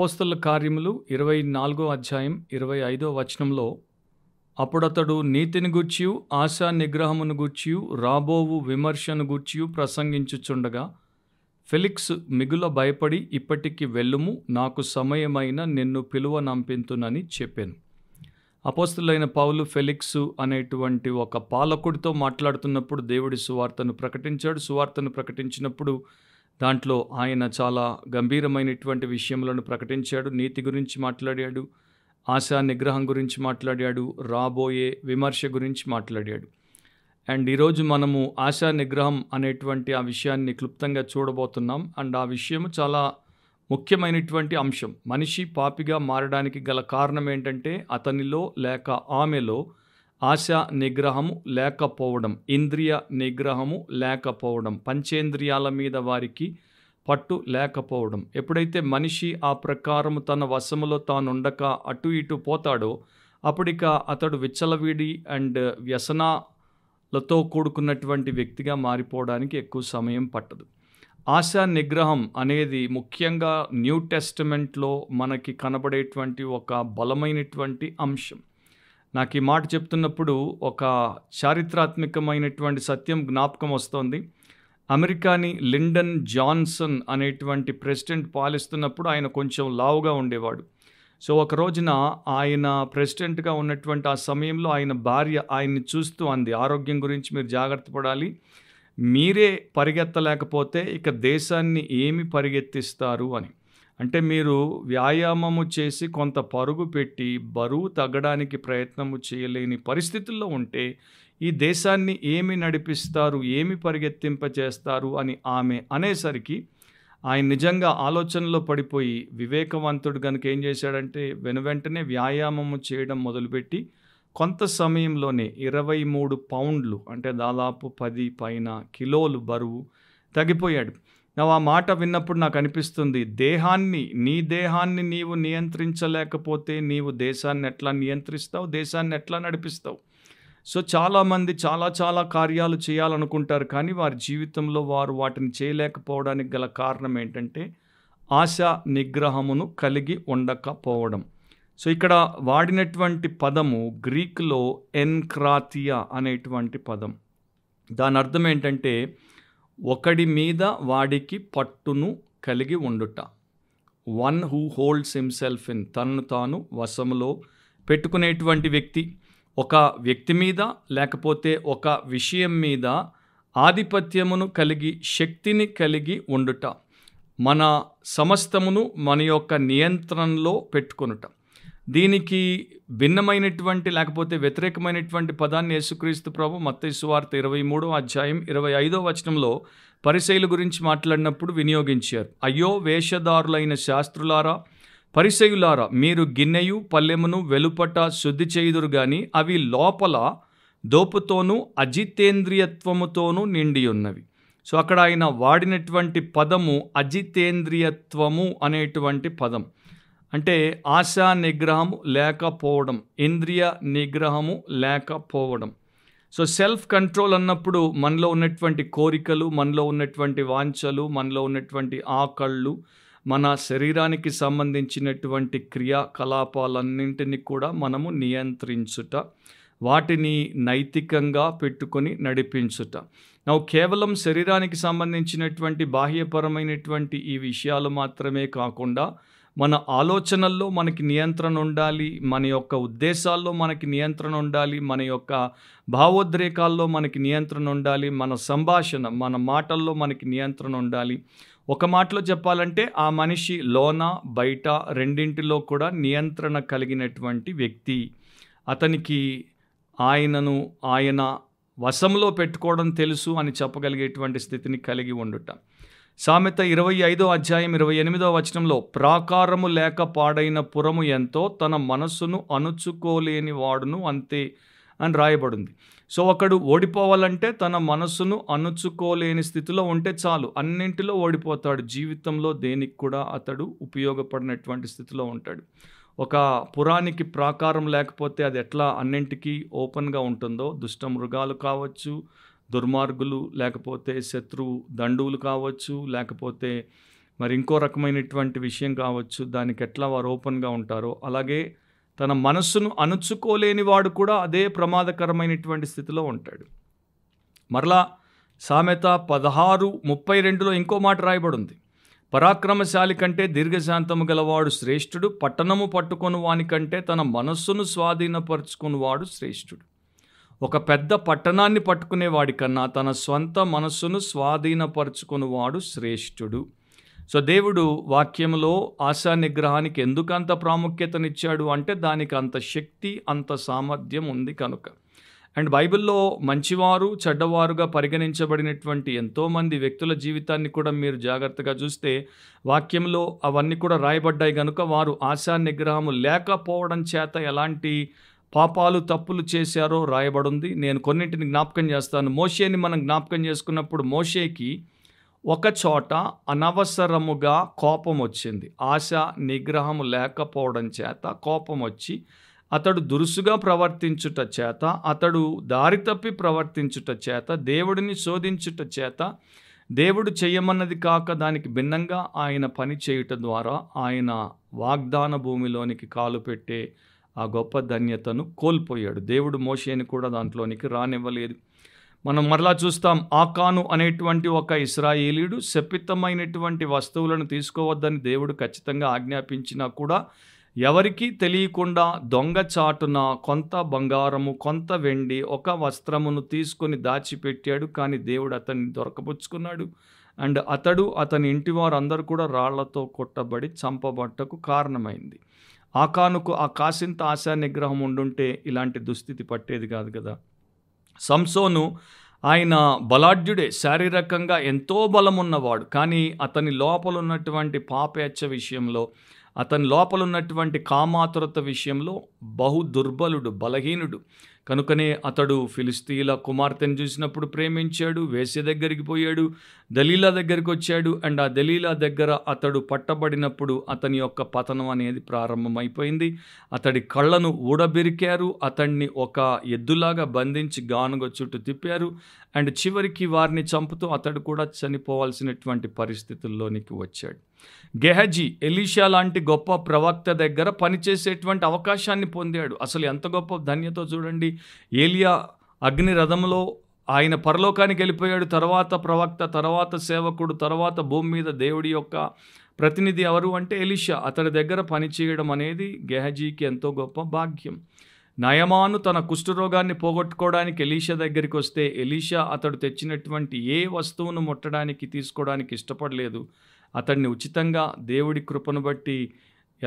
అపోస్తుల కార్యములు ఇరవై నాలుగో అధ్యాయం ఇరవై ఐదో వచనంలో అప్పుడతడు నీతిని గూర్చియు ఆశా నిగ్రహమును గూర్చియు రాబోవు విమర్శను గూర్చియు ప్రసంగించుచుండగా ఫెలిక్స్ మిగుల భయపడి ఇప్పటికి వెళ్ళుము నాకు సమయమైన నిన్ను పిలువ నంపింతునని చెప్పాను అపోస్తులైన పౌలు ఫెలిక్స్ అనేటువంటి ఒక పాలకుడితో మాట్లాడుతున్నప్పుడు దేవుడి సువార్తను ప్రకటించాడు సువార్తను ప్రకటించినప్పుడు దాంట్లో ఆయన చాలా గంభీరమైనటువంటి విషయములను ప్రకటించాడు నీతి గురించి మాట్లాడాడు ఆశా నిగ్రహం గురించి మాట్లాడాడు రాబోయే విమర్శ గురించి మాట్లాడాడు అండ్ ఈరోజు మనము ఆశా నిగ్రహం అనేటువంటి ఆ విషయాన్ని క్లుప్తంగా చూడబోతున్నాం అండ్ ఆ విషయం చాలా ముఖ్యమైనటువంటి అంశం మనిషి పాపిగా మారడానికి గల కారణం ఏంటంటే అతనిలో లేక ఆమెలో ఆశా నిగ్రహము లేకపోవడం ఇంద్రియ నిగ్రహము లేకపోవడం పంచేంద్రియాల మీద వారికి పట్టు లేకపోవడం ఎప్పుడైతే మనిషి ఆ ప్రకారం తన వశములో తానుండక అటు ఇటు పోతాడో అప్పటిక అతడు విచ్చలవిడి అండ్ వ్యసనాలతో కూడుకున్నటువంటి వ్యక్తిగా మారిపోవడానికి ఎక్కువ సమయం పట్టదు ఆశా నిగ్రహం అనేది ముఖ్యంగా న్యూ టెస్టిమెంట్లో మనకి కనబడేటువంటి ఒక బలమైనటువంటి అంశం నాకు ఈ మాట చెప్తున్నప్పుడు ఒక చారిత్రాత్మకమైనటువంటి సత్యం జ్ఞాపకం వస్తోంది అమెరికాని లిండన్ జాన్సన్ అనేటువంటి ప్రెసిడెంట్ పాలిస్తున్నప్పుడు ఆయన కొంచెం లావుగా ఉండేవాడు సో ఒక రోజున ఆయన ప్రెసిడెంట్గా ఉన్నటువంటి ఆ సమయంలో ఆయన భార్య ఆయన్ని చూస్తూ అంది ఆరోగ్యం గురించి మీరు జాగ్రత్త పడాలి మీరే పరిగెత్తలేకపోతే ఇక దేశాన్ని ఏమి పరిగెత్తిస్తారు అని అంటే మీరు వ్యాయామము చేసి కొంత పరుగు పెట్టి బరువు తగ్గడానికి ప్రయత్నము చేయలేని పరిస్థితుల్లో ఉంటే ఈ దేశాన్ని ఏమి నడిపిస్తారు ఏమి పరిగెత్తింపజేస్తారు అని ఆమె అనేసరికి ఆయన నిజంగా ఆలోచనలో పడిపోయి వివేకవంతుడు కనుక ఏం చేశాడంటే వెనువెంటనే వ్యాయామము చేయడం మొదలుపెట్టి కొంత సమయంలోనే ఇరవై మూడు పౌండ్లు అంటే దాదాపు పది పైన కిలోలు బరువు తగ్గిపోయాడు నువ్వు ఆ మాట విన్నప్పుడు నాకు అనిపిస్తుంది దేహాన్ని నీ దేహాన్ని నీవు నియంత్రించలేకపోతే నీవు దేశాన్ని ఎట్లా నియంత్రిస్తావు దేశాన్ని ఎట్లా నడిపిస్తావు సో చాలామంది చాలా చాలా కార్యాలు చేయాలనుకుంటారు కానీ వారి జీవితంలో వారు వాటిని చేయలేకపోవడానికి గల కారణం ఏంటంటే ఆశ నిగ్రహమును కలిగి ఉండకపోవడం సో ఇక్కడ వాడినటువంటి పదము గ్రీక్లో ఎన్క్రాతియా అనేటువంటి పదం దాని అర్థం ఏంటంటే ఒకడి మీద వాడికి పట్టును కలిగి ఉండుట one who holds himself in తన్ను తాను వశంలో పెట్టుకునేటువంటి వ్యక్తి ఒక వ్యక్తి మీద లేకపోతే ఒక విషయం మీద ఆధిపత్యమును కలిగి శక్తిని కలిగి ఉండుట మన సమస్తమును మన యొక్క నియంత్రణలో పెట్టుకొనుట దీనికి భిన్నమైనటువంటి లేకపోతే వ్యతిరేకమైనటువంటి పదాన్ని యేసుక్రీస్తు ప్రభు మత్తయి సువార్త ఇరవై మూడో అధ్యాయం ఇరవై ఐదో వచనంలో పరిశైలు గురించి మాట్లాడినప్పుడు వినియోగించారు అయ్యో వేషధారులైన శాస్త్రులారా పరిసయులారా మీరు గిన్నెయు పల్లెమును వెలుపట శుద్ధి చేయుదురు కానీ అవి లోపల దోపుతోనూ అజితేంద్రియత్వముతోనూ నిండి ఉన్నవి సో అక్కడ ఆయన వాడినటువంటి పదము అజితేంద్రియత్వము అనేటువంటి పదం అంటే ఆశా నిగ్రహము లేకపోవడం ఇంద్రియ నిగ్రహము లేకపోవడం సో సెల్ఫ్ కంట్రోల్ అన్నప్పుడు మనలో ఉన్నటువంటి కోరికలు మనలో ఉన్నటువంటి వాంఛలు మనలో ఉన్నటువంటి ఆకళ్ళు మన శరీరానికి సంబంధించినటువంటి క్రియాకలాపాలన్నింటినీ కూడా మనము నియంత్రించుట వాటిని నైతికంగా పెట్టుకొని నడిపించుట నా కేవలం శరీరానికి సంబంధించినటువంటి బాహ్యపరమైనటువంటి ఈ విషయాలు మాత్రమే కాకుండా మన ఆలోచనల్లో మనకి నియంత్రణ ఉండాలి మన యొక్క ఉద్దేశాల్లో మనకి నియంత్రణ ఉండాలి మన యొక్క భావోద్రేకాల్లో మనకి నియంత్రణ ఉండాలి మన సంభాషణ మన మాటల్లో మనకి నియంత్రణ ఉండాలి ఒక మాటలో చెప్పాలంటే ఆ మనిషి లోన బయట రెండింటిలో కూడా నియంత్రణ కలిగినటువంటి వ్యక్తి అతనికి ఆయనను ఆయన వశంలో పెట్టుకోవడం తెలుసు అని చెప్పగలిగేటువంటి స్థితిని కలిగి ఉండటం సామెత ఇరవై ఐదో అధ్యాయం ఇరవై ఎనిమిదో వచనంలో ప్రాకారము లేక పాడైన పురము ఎంతో తన మనస్సును అణుచుకోలేని వాడును అంతే అని రాయబడింది సో ఒకడు ఓడిపోవాలంటే తన మనస్సును అణుచుకోలేని స్థితిలో ఉంటే చాలు అన్నింటిలో ఓడిపోతాడు జీవితంలో దేనికి కూడా అతడు ఉపయోగపడినటువంటి స్థితిలో ఉంటాడు ఒక పురానికి ప్రాకారం లేకపోతే అది ఎట్లా అన్నింటికీ ఓపెన్గా ఉంటుందో దుష్ట మృగాలు కావచ్చు దుర్మార్గులు లేకపోతే శత్రువు దండువులు కావచ్చు లేకపోతే మరి ఇంకో రకమైనటువంటి విషయం కావచ్చు దానికి ఎట్లా వారు ఓపెన్గా ఉంటారో అలాగే తన మనస్సును అణుచుకోలేని వాడు కూడా అదే ప్రమాదకరమైనటువంటి స్థితిలో ఉంటాడు మరలా సామెత పదహారు ముప్పై రెండులో ఇంకో మాట రాయబడింది పరాక్రమశాలి కంటే దీర్ఘశాంతము గలవాడు శ్రేష్ఠుడు పట్టణము పట్టుకొని వానికంటే తన మనస్సును స్వాధీనపరుచుకుని వాడు శ్రేష్ఠుడు ఒక పెద్ద పట్టణాన్ని కన్నా తన స్వంత మనస్సును స్వాధీనపరుచుకునేవాడు శ్రేష్ఠుడు సో దేవుడు వాక్యంలో ఆశా నిగ్రహానికి ఎందుకు అంత ప్రాముఖ్యతనిచ్చాడు అంటే దానికి అంత శక్తి అంత సామర్థ్యం ఉంది కనుక అండ్ బైబిల్లో మంచివారు చెడ్డవారుగా పరిగణించబడినటువంటి ఎంతోమంది వ్యక్తుల జీవితాన్ని కూడా మీరు జాగ్రత్తగా చూస్తే వాక్యంలో అవన్నీ కూడా రాయబడ్డాయి కనుక వారు ఆశా నిగ్రహము లేకపోవడం చేత ఎలాంటి పాపాలు తప్పులు చేశారో రాయబడుంది నేను కొన్నింటిని జ్ఞాపకం చేస్తాను మోషేని మనం జ్ఞాపకం చేసుకున్నప్పుడు మోషేకి ఒక చోట అనవసరముగా కోపం వచ్చింది ఆశ నిగ్రహము లేకపోవడం చేత కోపం వచ్చి అతడు దురుసుగా ప్రవర్తించుట చేత అతడు దారి తప్పి ప్రవర్తించుట చేత దేవుడిని శోధించుట చేత దేవుడు చేయమన్నది కాక దానికి భిన్నంగా ఆయన పని చేయుట ద్వారా ఆయన వాగ్దాన భూమిలోనికి కాలు పెట్టే ఆ గొప్ప ధన్యతను కోల్పోయాడు దేవుడు మోషేని కూడా దాంట్లోనికి రానివ్వలేదు మనం మరలా చూస్తాం ఆకాను అనేటువంటి ఒక ఇస్రాయేలీడు శపితమైనటువంటి వస్తువులను తీసుకోవద్దని దేవుడు ఖచ్చితంగా ఆజ్ఞాపించినా కూడా ఎవరికి తెలియకుండా దొంగచాటున కొంత బంగారము కొంత వెండి ఒక వస్త్రమును తీసుకొని దాచిపెట్టాడు కానీ దేవుడు అతన్ని దొరకపుచ్చుకున్నాడు అండ్ అతడు అతని ఇంటి వారందరూ కూడా రాళ్లతో కొట్టబడి చంపబట్టకు కారణమైంది ఆకానుకు ఆ కాసింత ఆశా నిగ్రహం ఉండుంటే ఇలాంటి దుస్థితి పట్టేది కాదు కదా సంసోను ఆయన బలాఢ్యుడే శారీరకంగా ఎంతో బలం ఉన్నవాడు కానీ అతని లోపల ఉన్నటువంటి పాపేచ్చ విషయంలో అతని లోపల ఉన్నటువంటి కామాతురత విషయంలో బహు దుర్బలుడు బలహీనుడు కనుకనే అతడు ఫిలిస్తీల కుమార్తెను చూసినప్పుడు ప్రేమించాడు వేసే దగ్గరికి పోయాడు దలీలా దగ్గరికి వచ్చాడు అండ్ ఆ దలీలా దగ్గర అతడు పట్టబడినప్పుడు అతని యొక్క పతనం అనేది ప్రారంభమైపోయింది అతడి కళ్ళను ఊడబెరికారు అతన్ని ఒక ఎద్దులాగా బంధించి గానుగ చుట్టూ తిప్పారు అండ్ చివరికి వారిని చంపుతూ అతడు కూడా చనిపోవాల్సినటువంటి పరిస్థితుల్లోనికి వచ్చాడు గెహజీ ఎలీషా లాంటి గొప్ప ప్రవక్త దగ్గర పనిచేసేటువంటి అవకాశాన్ని పొందాడు అసలు ఎంత గొప్ప ధన్యతో చూడండి ఏలియా అగ్ని రథంలో ఆయన పరలోకానికి వెళ్ళిపోయాడు తర్వాత ప్రవక్త తర్వాత సేవకుడు తర్వాత భూమి మీద దేవుడి యొక్క ప్రతినిధి ఎవరు అంటే ఎలిషా అతడి దగ్గర పనిచేయడం అనేది గెహజీకి ఎంతో గొప్ప భాగ్యం నయమాను తన కుష్ఠరోగాన్ని పోగొట్టుకోవడానికి ఎలీషా దగ్గరికి వస్తే ఎలీషా అతడు తెచ్చినటువంటి ఏ వస్తువును ముట్టడానికి తీసుకోవడానికి ఇష్టపడలేదు అతడిని ఉచితంగా దేవుడి కృపను బట్టి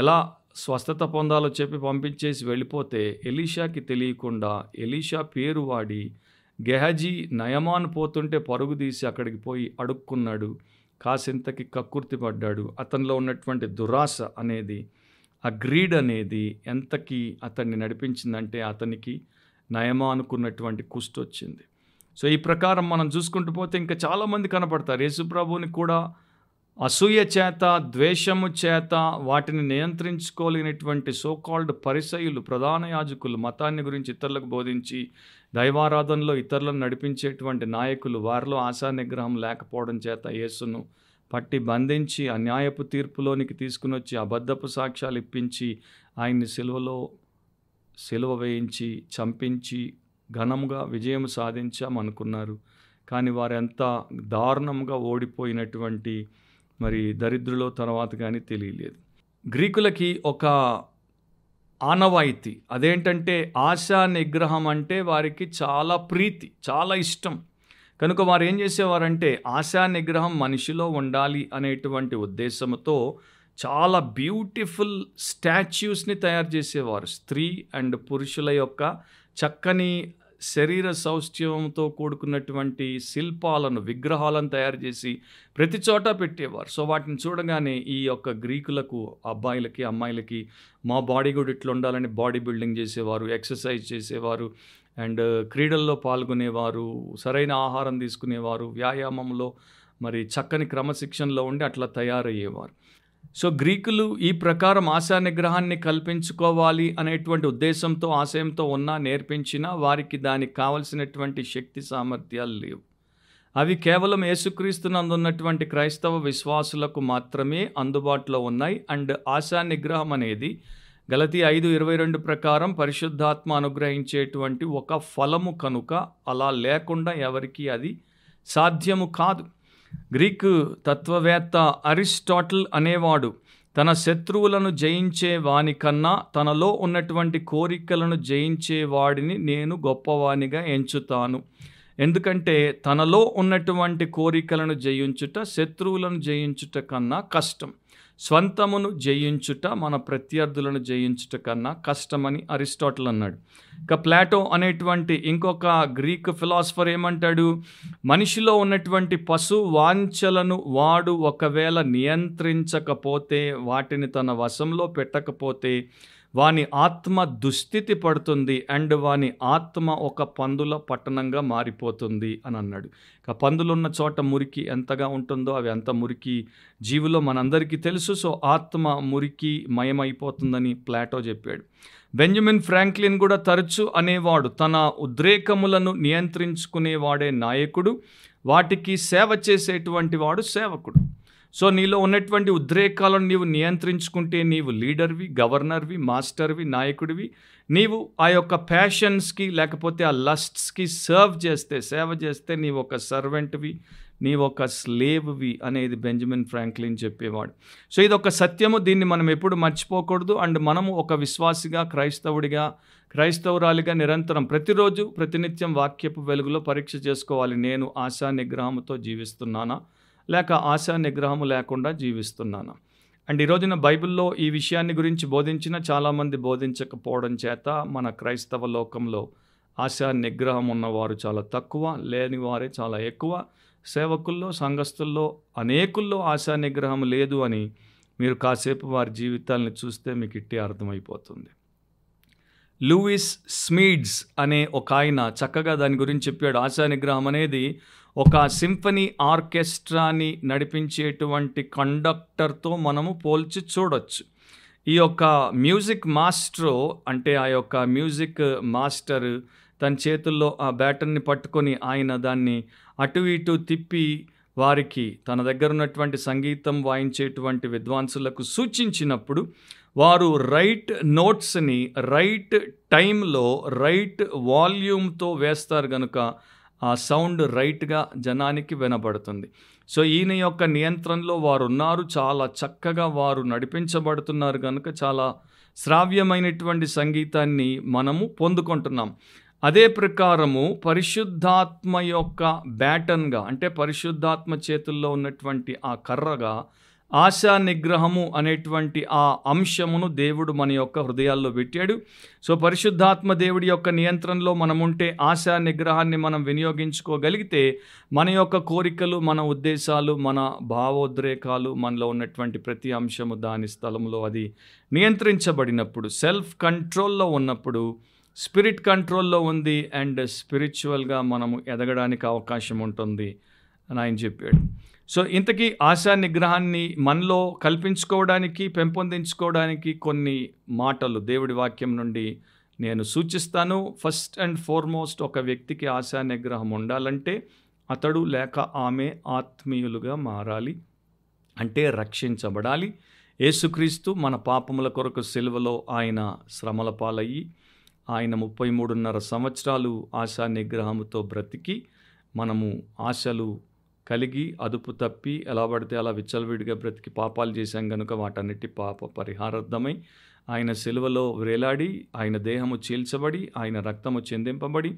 ఎలా స్వస్థత పొందాలో చెప్పి పంపించేసి వెళ్ళిపోతే ఎలీషాకి తెలియకుండా ఎలీషా పేరు వాడి గెహజీ నయమాన్ పోతుంటే పరుగు తీసి అక్కడికి పోయి అడుక్కున్నాడు కాసింతకి కక్కుర్తి పడ్డాడు అతనిలో ఉన్నటువంటి దురాశ అనేది ఆ గ్రీడ్ అనేది ఎంతకి అతన్ని నడిపించిందంటే అతనికి నయమా అనుకున్నటువంటి కుష్టి వచ్చింది సో ఈ ప్రకారం మనం చూసుకుంటూ పోతే ఇంకా చాలామంది కనపడతారు యేసుప్రభుని కూడా అసూయ చేత ద్వేషము చేత వాటిని నియంత్రించుకోలేనటువంటి సోకాల్డ్ పరిసయులు ప్రధాన యాజకులు మతాన్ని గురించి ఇతరులకు బోధించి దైవారాధనలో ఇతరులను నడిపించేటువంటి నాయకులు వారిలో ఆశా నిగ్రహం లేకపోవడం చేత యేసును పట్టి బంధించి అన్యాయపు తీర్పులోనికి తీసుకుని వచ్చి అబద్ధపు సాక్ష్యాలు ఇప్పించి ఆయన్ని సిలువలో సిలువ వేయించి చంపించి ఘనముగా విజయం సాధించామనుకున్నారు కానీ వారెంత దారుణంగా ఓడిపోయినటువంటి మరి దరిద్రులో తర్వాత కానీ తెలియలేదు గ్రీకులకి ఒక ఆనవాయితీ అదేంటంటే ఆశా నిగ్రహం అంటే వారికి చాలా ప్రీతి చాలా ఇష్టం కనుక వారు ఏం చేసేవారంటే ఆశా నిగ్రహం మనిషిలో ఉండాలి అనేటువంటి ఉద్దేశంతో చాలా బ్యూటిఫుల్ స్టాచ్యూస్ని తయారు చేసేవారు స్త్రీ అండ్ పురుషుల యొక్క చక్కని శరీర సౌష్ఠ్యంతో కూడుకున్నటువంటి శిల్పాలను విగ్రహాలను తయారు చేసి ప్రతి చోట పెట్టేవారు సో వాటిని చూడగానే ఈ యొక్క గ్రీకులకు అబ్బాయిలకి అమ్మాయిలకి మా బాడీ కూడా ఇట్లా ఉండాలని బాడీ బిల్డింగ్ చేసేవారు ఎక్సర్సైజ్ చేసేవారు అండ్ క్రీడల్లో పాల్గొనేవారు సరైన ఆహారం తీసుకునేవారు వ్యాయామంలో మరి చక్కని క్రమశిక్షణలో ఉండి అట్లా తయారయ్యేవారు సో గ్రీకులు ఈ ప్రకారం ఆశా నిగ్రహాన్ని కల్పించుకోవాలి అనేటువంటి ఉద్దేశంతో ఆశయంతో ఉన్నా నేర్పించినా వారికి దానికి కావలసినటువంటి శక్తి సామర్థ్యాలు లేవు అవి కేవలం ఉన్నటువంటి క్రైస్తవ విశ్వాసులకు మాత్రమే అందుబాటులో ఉన్నాయి అండ్ ఆశా నిగ్రహం అనేది గలతి ఐదు ఇరవై రెండు ప్రకారం పరిశుద్ధాత్మ అనుగ్రహించేటువంటి ఒక ఫలము కనుక అలా లేకుండా ఎవరికీ అది సాధ్యము కాదు గ్రీకు తత్వవేత్త అరిస్టాటిల్ అనేవాడు తన శత్రువులను జయించే కన్నా తనలో ఉన్నటువంటి కోరికలను జయించే వాడిని నేను గొప్పవానిగా ఎంచుతాను ఎందుకంటే తనలో ఉన్నటువంటి కోరికలను జయించుట శత్రువులను జయించుట కన్నా కష్టం స్వంతమును జయించుట మన ప్రత్యర్థులను జయించుట కన్నా కష్టమని అరిస్టాటిల్ అన్నాడు ఇక ప్లాటో అనేటువంటి ఇంకొక గ్రీక్ ఫిలాసఫర్ ఏమంటాడు మనిషిలో ఉన్నటువంటి పశు వాంఛలను వాడు ఒకవేళ నియంత్రించకపోతే వాటిని తన వశంలో పెట్టకపోతే వాని ఆత్మ దుస్థితి పడుతుంది అండ్ వాని ఆత్మ ఒక పందుల పట్టణంగా మారిపోతుంది అని అన్నాడు ఇక పందులున్న చోట మురికి ఎంతగా ఉంటుందో అవి ఎంత మురికి జీవులో మనందరికీ తెలుసు సో ఆత్మ మురికి మయమైపోతుందని ప్లాటో చెప్పాడు బెంజమిన్ ఫ్రాంక్లిన్ కూడా తరచు అనేవాడు తన ఉద్రేకములను నియంత్రించుకునేవాడే నాయకుడు వాటికి సేవ చేసేటువంటి వాడు సేవకుడు సో నీలో ఉన్నటువంటి ఉద్రేకాలను నీవు నియంత్రించుకుంటే నీవు లీడర్వి గవర్నర్వి మాస్టర్వి నాయకుడివి నీవు ఆ యొక్క ప్యాషన్స్కి లేకపోతే ఆ లస్ట్స్కి సర్వ్ చేస్తే సేవ చేస్తే నీవు ఒక సర్వెంట్వి నీవు ఒక స్లేవ్వి అనేది బెంజమిన్ ఫ్రాంక్లిన్ చెప్పేవాడు సో ఇది ఒక సత్యము దీన్ని మనం ఎప్పుడు మర్చిపోకూడదు అండ్ మనము ఒక విశ్వాసిగా క్రైస్తవుడిగా క్రైస్తవురాలిగా నిరంతరం ప్రతిరోజు ప్రతినిత్యం వాక్యపు వెలుగులో పరీక్ష చేసుకోవాలి నేను ఆశా నిగ్రహంతో జీవిస్తున్నానా లేక ఆశా నిగ్రహము లేకుండా జీవిస్తున్నాను అండ్ ఈ రోజున బైబిల్లో ఈ విషయాన్ని గురించి బోధించిన చాలామంది బోధించకపోవడం చేత మన క్రైస్తవ లోకంలో ఆశా నిగ్రహం ఉన్నవారు చాలా తక్కువ లేని వారే చాలా ఎక్కువ సేవకుల్లో సంఘస్థుల్లో అనేకుల్లో ఆశా నిగ్రహం లేదు అని మీరు కాసేపు వారి జీవితాలను చూస్తే మీకు ఇట్టే అర్థమైపోతుంది లూయిస్ స్మీడ్స్ అనే ఒక ఆయన చక్కగా దాని గురించి చెప్పాడు ఆశా నిగ్రహం అనేది ఒక సింఫనీ ఆర్కెస్ట్రాని నడిపించేటువంటి కండక్టర్తో మనము పోల్చి చూడొచ్చు ఈ యొక్క మ్యూజిక్ మాస్ట్రో అంటే ఆ యొక్క మ్యూజిక్ మాస్టర్ తన చేతుల్లో ఆ బ్యాటర్ని పట్టుకొని ఆయన దాన్ని అటు ఇటు తిప్పి వారికి తన దగ్గర ఉన్నటువంటి సంగీతం వాయించేటువంటి విద్వాంసులకు సూచించినప్పుడు వారు రైట్ నోట్స్ని రైట్ టైంలో రైట్ వాల్యూమ్తో వేస్తారు కనుక ఆ సౌండ్ రైట్గా జనానికి వినబడుతుంది సో ఈయన యొక్క నియంత్రణలో వారు ఉన్నారు చాలా చక్కగా వారు నడిపించబడుతున్నారు కనుక చాలా శ్రావ్యమైనటువంటి సంగీతాన్ని మనము పొందుకుంటున్నాం అదే ప్రకారము పరిశుద్ధాత్మ యొక్క బ్యాటన్గా అంటే పరిశుద్ధాత్మ చేతుల్లో ఉన్నటువంటి ఆ కర్రగా ఆశా నిగ్రహము అనేటువంటి ఆ అంశమును దేవుడు మన యొక్క హృదయాల్లో పెట్టాడు సో పరిశుద్ధాత్మ దేవుడి యొక్క నియంత్రణలో మనం ఉంటే ఆశా నిగ్రహాన్ని మనం వినియోగించుకోగలిగితే మన యొక్క కోరికలు మన ఉద్దేశాలు మన భావోద్రేకాలు మనలో ఉన్నటువంటి ప్రతి అంశము దాని స్థలంలో అది నియంత్రించబడినప్పుడు సెల్ఫ్ కంట్రోల్లో ఉన్నప్పుడు స్పిరిట్ కంట్రోల్లో ఉంది అండ్ స్పిరిచువల్గా మనము ఎదగడానికి అవకాశం ఉంటుంది అని ఆయన చెప్పాడు సో ఇంతకీ ఆశా నిగ్రహాన్ని మనలో కల్పించుకోవడానికి పెంపొందించుకోవడానికి కొన్ని మాటలు దేవుడి వాక్యం నుండి నేను సూచిస్తాను ఫస్ట్ అండ్ ఫార్మోస్ట్ ఒక వ్యక్తికి ఆశా నిగ్రహం ఉండాలంటే అతడు లేక ఆమె ఆత్మీయులుగా మారాలి అంటే రక్షించబడాలి యేసుక్రీస్తు మన పాపముల కొరకు సిలువలో ఆయన శ్రమల పాలయ్యి ఆయన ముప్పై మూడున్నర సంవత్సరాలు ఆశా నిగ్రహముతో బ్రతికి మనము ఆశలు కలిగి అదుపు తప్పి ఎలా పడితే అలా విచ్చలవిడిగా బ్రతికి పాపాలు చేశాం గనుక వాటన్నిటి పాప పరిహారార్థమై ఆయన సెలవులో వేలాడి ఆయన దేహము చీల్చబడి ఆయన రక్తము చెందింపబడి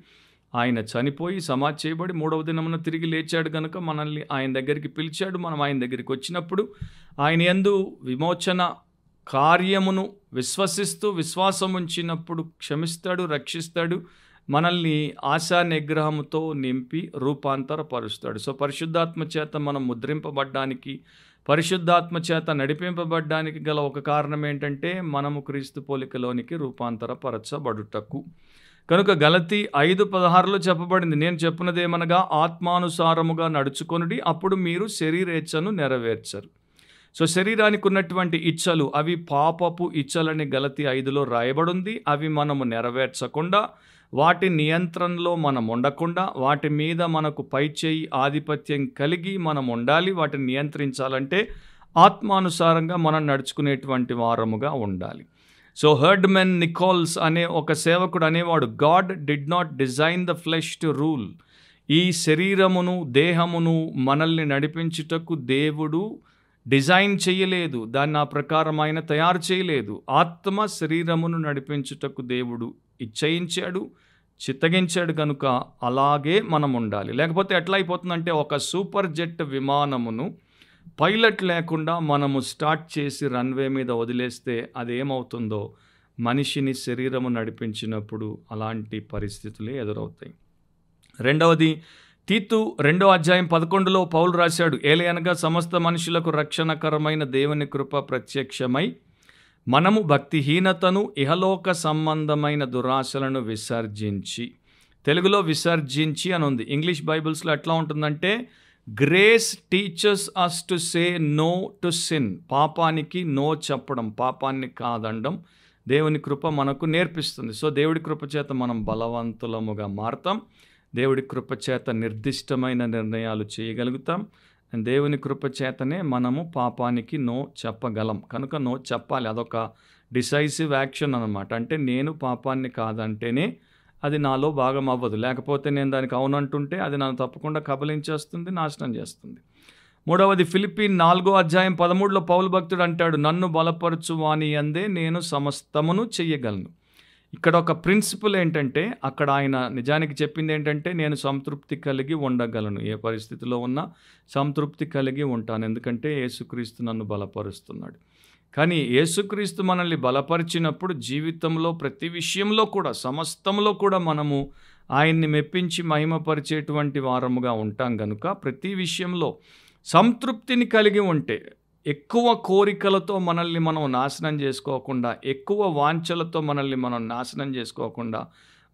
ఆయన చనిపోయి సమాధి చేయబడి మూడవ దినమున తిరిగి లేచాడు కనుక మనల్ని ఆయన దగ్గరికి పిలిచాడు మనం ఆయన దగ్గరికి వచ్చినప్పుడు ఆయన ఎందు విమోచన కార్యమును విశ్వసిస్తూ విశ్వాసం ఉంచినప్పుడు క్షమిస్తాడు రక్షిస్తాడు మనల్ని ఆశా నిగ్రహంతో నింపి రూపాంతరపరుస్తాడు సో పరిశుద్ధాత్మ చేత మనం ముద్రింపబడ్డానికి పరిశుద్ధాత్మ చేత నడిపింపబడ్డానికి గల ఒక కారణం ఏంటంటే మనము క్రీస్తు పోలికలోనికి రూపాంతరపరచబడుటకు కనుక గలతి ఐదు పదహారులో చెప్పబడింది నేను చెప్పినది ఏమనగా ఆత్మానుసారముగా నడుచుకొనుడి అప్పుడు మీరు శరీరేచ్ఛను నెరవేర్చరు సో శరీరానికి ఉన్నటువంటి ఇచ్చలు అవి పాపపు ఇచ్చలని గలతి ఐదులో రాయబడింది అవి మనము నెరవేర్చకుండా వాటి నియంత్రణలో మనం ఉండకుండా వాటి మీద మనకు పైచేయి ఆధిపత్యం కలిగి మనం ఉండాలి వాటిని నియంత్రించాలంటే ఆత్మానుసారంగా మనం నడుచుకునేటువంటి వారముగా ఉండాలి సో హర్డ్మెన్ నికోల్స్ అనే ఒక సేవకుడు అనేవాడు God did not design the flesh to rule ఈ శరీరమును దేహమును మనల్ని నడిపించుటకు దేవుడు డిజైన్ చేయలేదు దాన్ని ఆ ప్రకారం ఆయన తయారు చేయలేదు ఆత్మ శరీరమును నడిపించుటకు దేవుడు ఇచ్చయించాడు చిత్తగించాడు కనుక అలాగే మనం ఉండాలి లేకపోతే ఎట్లా అయిపోతుందంటే ఒక సూపర్ జెట్ విమానమును పైలట్ లేకుండా మనము స్టార్ట్ చేసి రన్వే మీద వదిలేస్తే అదేమవుతుందో మనిషిని శరీరము నడిపించినప్పుడు అలాంటి పరిస్థితులే ఎదురవుతాయి రెండవది తీతు రెండో అధ్యాయం పదకొండులో పౌలు రాశాడు ఏలయనగా సమస్త మనుషులకు రక్షణకరమైన దేవుని కృప ప్రత్యక్షమై మనము భక్తిహీనతను ఇహలోక సంబంధమైన దురాశలను విసర్జించి తెలుగులో విసర్జించి అని ఉంది ఇంగ్లీష్ బైబిల్స్లో ఎట్లా ఉంటుందంటే grace teachers us to say no to sin పాపానికి నో చెప్పడం పాపాన్ని కాదండం దేవుని కృప మనకు నేర్పిస్తుంది సో దేవుడి కృపచేత మనం బలవంతులముగా మారతాం దేవుడి కృపచేత నిర్దిష్టమైన నిర్ణయాలు చేయగలుగుతాం దేవుని కృపచేతనే మనము పాపానికి నో చెప్పగలం కనుక నో చెప్పాలి అదొక డిసైసివ్ యాక్షన్ అనమాట అంటే నేను పాపాన్ని కాదంటేనే అది నాలో భాగం అవ్వదు లేకపోతే నేను దానికి అవునంటుంటే అది నన్ను తప్పకుండా కబలించేస్తుంది నాశనం చేస్తుంది మూడవది ఫిలిపీన్ నాలుగో అధ్యాయం పదమూడులో పౌలు భక్తుడు అంటాడు నన్ను బలపరచువాని అందే నేను సమస్తమును చెయ్యగలను ఇక్కడ ఒక ప్రిన్సిపల్ ఏంటంటే అక్కడ ఆయన నిజానికి చెప్పింది ఏంటంటే నేను సంతృప్తి కలిగి ఉండగలను ఏ పరిస్థితిలో ఉన్నా సంతృప్తి కలిగి ఉంటాను ఎందుకంటే యేసుక్రీస్తు నన్ను బలపరుస్తున్నాడు కానీ యేసుక్రీస్తు మనల్ని బలపరిచినప్పుడు జీవితంలో ప్రతి విషయంలో కూడా సమస్తంలో కూడా మనము ఆయన్ని మెప్పించి మహిమపరిచేటువంటి వారముగా ఉంటాం కనుక ప్రతి విషయంలో సంతృప్తిని కలిగి ఉంటే ఎక్కువ కోరికలతో మనల్ని మనం నాశనం చేసుకోకుండా ఎక్కువ వాంఛలతో మనల్ని మనం నాశనం చేసుకోకుండా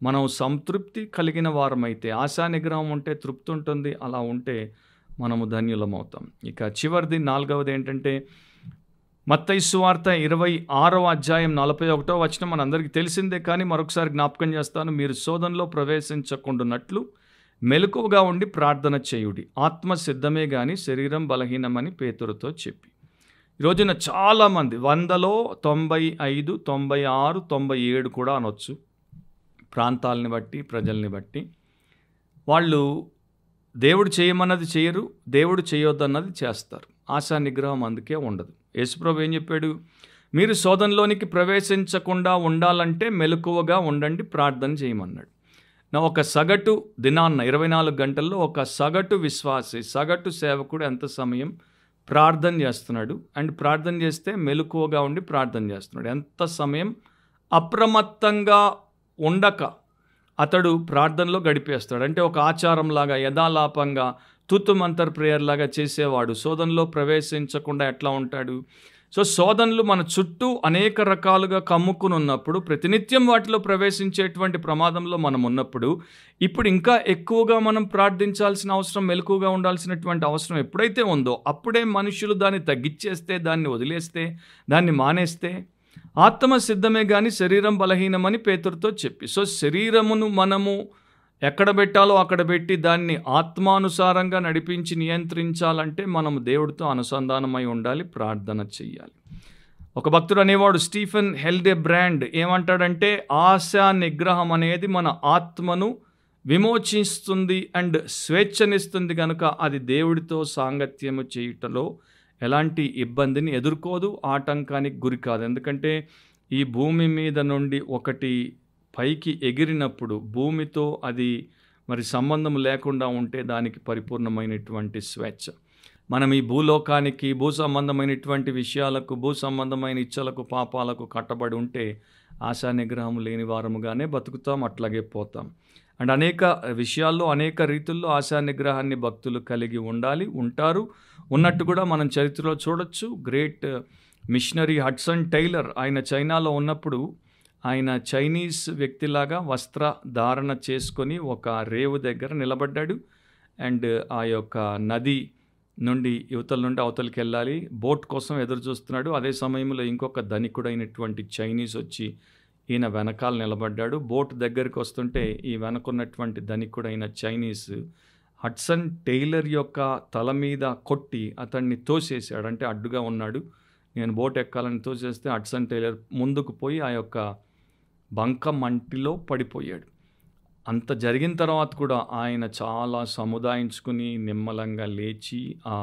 మనం సంతృప్తి కలిగిన వారమైతే ఆశా నిగ్రహం ఉంటే తృప్తి ఉంటుంది అలా ఉంటే మనము ధన్యులం అవుతాం ఇక చివరిది నాలుగవది ఏంటంటే మత్తైసు వార్త ఇరవై ఆరవ అధ్యాయం నలభై ఒకటో వచ్చిన మనందరికీ తెలిసిందే కానీ మరొకసారి జ్ఞాపకం చేస్తాను మీరు శోధనలో ప్రవేశించకుండానట్లు మెలకువగా ఉండి ప్రార్థన చేయుడి ఆత్మ సిద్ధమే కానీ శరీరం బలహీనమని పేతురుతో చెప్పి ఈరోజున చాలామంది వందలో తొంభై ఐదు తొంభై ఆరు తొంభై ఏడు కూడా అనొచ్చు ప్రాంతాలని బట్టి ప్రజల్ని బట్టి వాళ్ళు దేవుడు చేయమన్నది చేయరు దేవుడు చేయొద్దన్నది చేస్తారు ఆశా నిగ్రహం అందుకే ఉండదు యేసుప్రభు ఏం చెప్పాడు మీరు శోధనలోనికి ప్రవేశించకుండా ఉండాలంటే మెలకువగా ఉండండి ప్రార్థన చేయమన్నాడు నా ఒక సగటు దినాన్న ఇరవై నాలుగు గంటల్లో ఒక సగటు విశ్వాసి సగటు సేవకుడు ఎంత సమయం ప్రార్థన చేస్తున్నాడు అండ్ ప్రార్థన చేస్తే మెలకువగా ఉండి ప్రార్థన చేస్తున్నాడు ఎంత సమయం అప్రమత్తంగా ఉండక అతడు ప్రార్థనలో గడిపేస్తాడు అంటే ఒక ఆచారంలాగా యథాలాపంగా తుత్తు మంతర్ ప్రేయర్ లాగా చేసేవాడు శోధనలో ప్రవేశించకుండా ఎట్లా ఉంటాడు సో శోధనలు మన చుట్టూ అనేక రకాలుగా కమ్ముకుని ఉన్నప్పుడు ప్రతినిత్యం వాటిలో ప్రవేశించేటువంటి ప్రమాదంలో మనం ఉన్నప్పుడు ఇప్పుడు ఇంకా ఎక్కువగా మనం ప్రార్థించాల్సిన అవసరం మెలకుగా ఉండాల్సినటువంటి అవసరం ఎప్పుడైతే ఉందో అప్పుడే మనుషులు దాన్ని తగ్గిచ్చేస్తే దాన్ని వదిలేస్తే దాన్ని మానేస్తే ఆత్మ సిద్ధమే కానీ శరీరం బలహీనమని పేతురుతో చెప్పి సో శరీరమును మనము ఎక్కడ పెట్టాలో అక్కడ పెట్టి దాన్ని ఆత్మానుసారంగా నడిపించి నియంత్రించాలంటే మనం దేవుడితో అనుసంధానమై ఉండాలి ప్రార్థన చెయ్యాలి ఒక భక్తుడు అనేవాడు స్టీఫెన్ హెల్దే బ్రాండ్ ఏమంటాడంటే ఆశా నిగ్రహం అనేది మన ఆత్మను విమోచిస్తుంది అండ్ స్వేచ్ఛనిస్తుంది కనుక అది దేవుడితో సాంగత్యము చేయుటలో ఎలాంటి ఇబ్బందిని ఎదుర్కోదు ఆటంకానికి గురి కాదు ఎందుకంటే ఈ భూమి మీద నుండి ఒకటి పైకి ఎగిరినప్పుడు భూమితో అది మరి సంబంధం లేకుండా ఉంటే దానికి పరిపూర్ణమైనటువంటి స్వేచ్ఛ మనం ఈ భూలోకానికి భూ సంబంధమైనటువంటి విషయాలకు భూ సంబంధమైన ఇచ్చలకు పాపాలకు కట్టబడి ఉంటే ఆశా నిగ్రహం లేని వారముగానే బతుకుతాం అట్లాగే పోతాం అండ్ అనేక విషయాల్లో అనేక రీతుల్లో ఆశా నిగ్రహాన్ని భక్తులు కలిగి ఉండాలి ఉంటారు ఉన్నట్టు కూడా మనం చరిత్రలో చూడొచ్చు గ్రేట్ మిషనరీ హడ్సన్ టైలర్ ఆయన చైనాలో ఉన్నప్పుడు ఆయన చైనీస్ వ్యక్తిలాగా వస్త్ర ధారణ చేసుకొని ఒక రేవు దగ్గర నిలబడ్డాడు అండ్ ఆ యొక్క నది నుండి యువతల నుండి అవతలకి వెళ్ళాలి బోట్ కోసం ఎదురు చూస్తున్నాడు అదే సమయంలో ఇంకొక ధనికుడైనటువంటి చైనీస్ వచ్చి ఈయన వెనకాల నిలబడ్డాడు బోట్ దగ్గరికి వస్తుంటే ఈ వెనకున్నటువంటి ధనికుడైన చైనీస్ హట్సన్ టైలర్ యొక్క తల మీద కొట్టి అతన్ని తోసేసాడు అంటే అడ్డుగా ఉన్నాడు నేను బోట్ ఎక్కాలని తోసేస్తే హట్సన్ టైలర్ ముందుకు పోయి ఆ యొక్క బంక మంటిలో పడిపోయాడు అంత జరిగిన తర్వాత కూడా ఆయన చాలా సముదాయించుకుని నిమ్మలంగా లేచి ఆ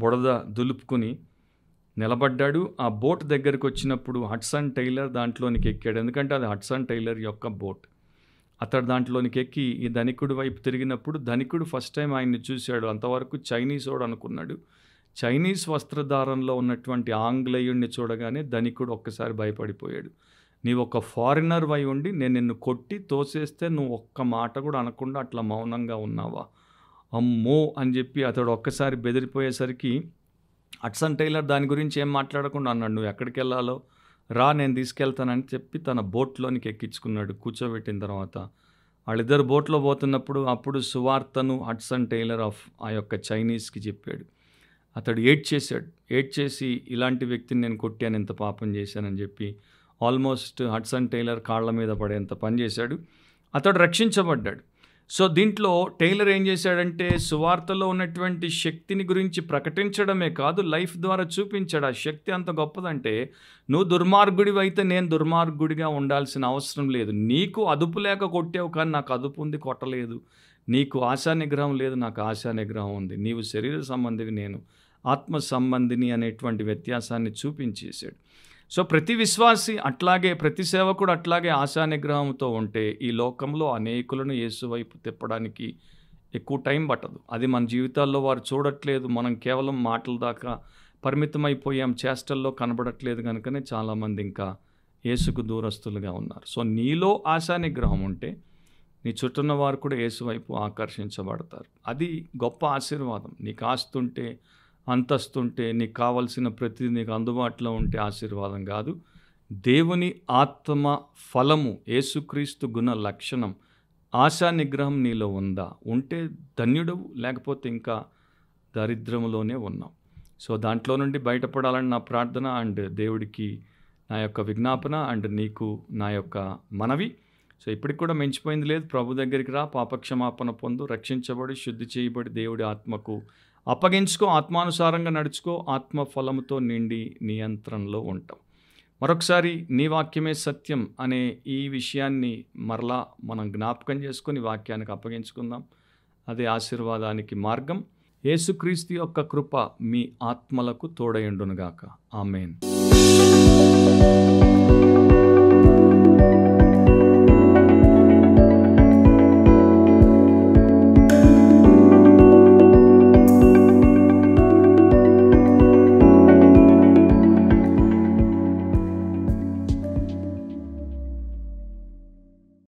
బుడద దులుపుకుని నిలబడ్డాడు ఆ బోట్ దగ్గరకు వచ్చినప్పుడు హట్సన్ టైలర్ దాంట్లోనికి ఎక్కాడు ఎందుకంటే అది హట్సన్ టైలర్ యొక్క బోట్ అతడు దాంట్లోనికి ఎక్కి ఈ ధనికుడి వైపు తిరిగినప్పుడు ధనికుడు ఫస్ట్ టైం ఆయన్ని చూశాడు అంతవరకు చైనీస్ వాడు అనుకున్నాడు చైనీస్ వస్త్రధారంలో ఉన్నటువంటి ఆంగ్లేయుణ్ణి చూడగానే ధనికుడు ఒక్కసారి భయపడిపోయాడు నీవు ఒక ఫారినర్ అయి ఉండి నేను నిన్ను కొట్టి తోసేస్తే నువ్వు ఒక్క మాట కూడా అనకుండా అట్లా మౌనంగా ఉన్నావా అమ్మో అని చెప్పి అతడు ఒక్కసారి బెదిరిపోయేసరికి అట్సన్ టైలర్ దాని గురించి ఏం మాట్లాడకుండా అన్నాడు నువ్వు ఎక్కడికి వెళ్ళాలో రా నేను తీసుకెళ్తానని చెప్పి తన బోట్లోనికి ఎక్కించుకున్నాడు కూర్చోబెట్టిన తర్వాత వాళ్ళిద్దరు బోట్లో పోతున్నప్పుడు అప్పుడు సువార్తను అట్సన్ టైలర్ ఆఫ్ ఆ యొక్క చైనీస్కి చెప్పాడు అతడు ఏడ్ చేశాడు ఏడ్ చేసి ఇలాంటి వ్యక్తిని నేను కొట్టాను ఇంత పాపం చేశానని చెప్పి ఆల్మోస్ట్ హడ్సన్ టైలర్ కాళ్ళ మీద పడేంత పనిచేశాడు అతడు రక్షించబడ్డాడు సో దీంట్లో టైలర్ ఏం చేశాడంటే సువార్తలో ఉన్నటువంటి శక్తిని గురించి ప్రకటించడమే కాదు లైఫ్ ద్వారా చూపించాడు ఆ శక్తి అంత గొప్పదంటే నువ్వు దుర్మార్గుడి అయితే నేను దుర్మార్గుడిగా ఉండాల్సిన అవసరం లేదు నీకు అదుపు లేక కొట్టావు కానీ నాకు అదుపు ఉంది కొట్టలేదు నీకు ఆశా నిగ్రహం లేదు నాకు ఆశా నిగ్రహం ఉంది నీవు శరీర సంబంధివి నేను ఆత్మ సంబంధిని అనేటువంటి వ్యత్యాసాన్ని చూపించేశాడు సో ప్రతి విశ్వాసి అట్లాగే ప్రతి సేవకుడు అట్లాగే ఆశానిగ్రహంతో ఉంటే ఈ లోకంలో అనేకులను యేసు వైపు తిప్పడానికి ఎక్కువ టైం పట్టదు అది మన జీవితాల్లో వారు చూడట్లేదు మనం కేవలం మాటల దాకా పరిమితమైపోయాం చేష్టల్లో కనబడట్లేదు కనుకనే చాలామంది ఇంకా యేసుకు దూరస్తులుగా ఉన్నారు సో నీలో ఆశానిగ్రహం ఉంటే నీ చుట్టూ వారు కూడా యేసు వైపు ఆకర్షించబడతారు అది గొప్ప ఆశీర్వాదం నీకు ఆస్తుంటే అంతస్తుంటే నీకు కావలసిన ప్రతిదీ నీకు అందుబాటులో ఉంటే ఆశీర్వాదం కాదు దేవుని ఆత్మ ఫలము యేసుక్రీస్తు గుణ లక్షణం ఆశా నిగ్రహం నీలో ఉందా ఉంటే ధన్యుడవు లేకపోతే ఇంకా దరిద్రంలోనే ఉన్నాం సో దాంట్లో నుండి బయటపడాలని నా ప్రార్థన అండ్ దేవుడికి నా యొక్క విజ్ఞాపన అండ్ నీకు నా యొక్క మనవి సో ఇప్పటికి కూడా మించిపోయింది లేదు ప్రభు దగ్గరికి రా పాపక్షమాపణ పొందు రక్షించబడి శుద్ధి చేయబడి దేవుడి ఆత్మకు అప్పగించుకో ఆత్మానుసారంగా నడుచుకో ఆత్మ ఫలముతో నిండి నియంత్రణలో ఉంటాం మరొకసారి నీ వాక్యమే సత్యం అనే ఈ విషయాన్ని మరలా మనం జ్ఞాపకం చేసుకుని వాక్యానికి అప్పగించుకుందాం అదే ఆశీర్వాదానికి మార్గం యేసుక్రీస్తు యొక్క కృప మీ ఆత్మలకు తోడయుండునుగాక ఆమెన్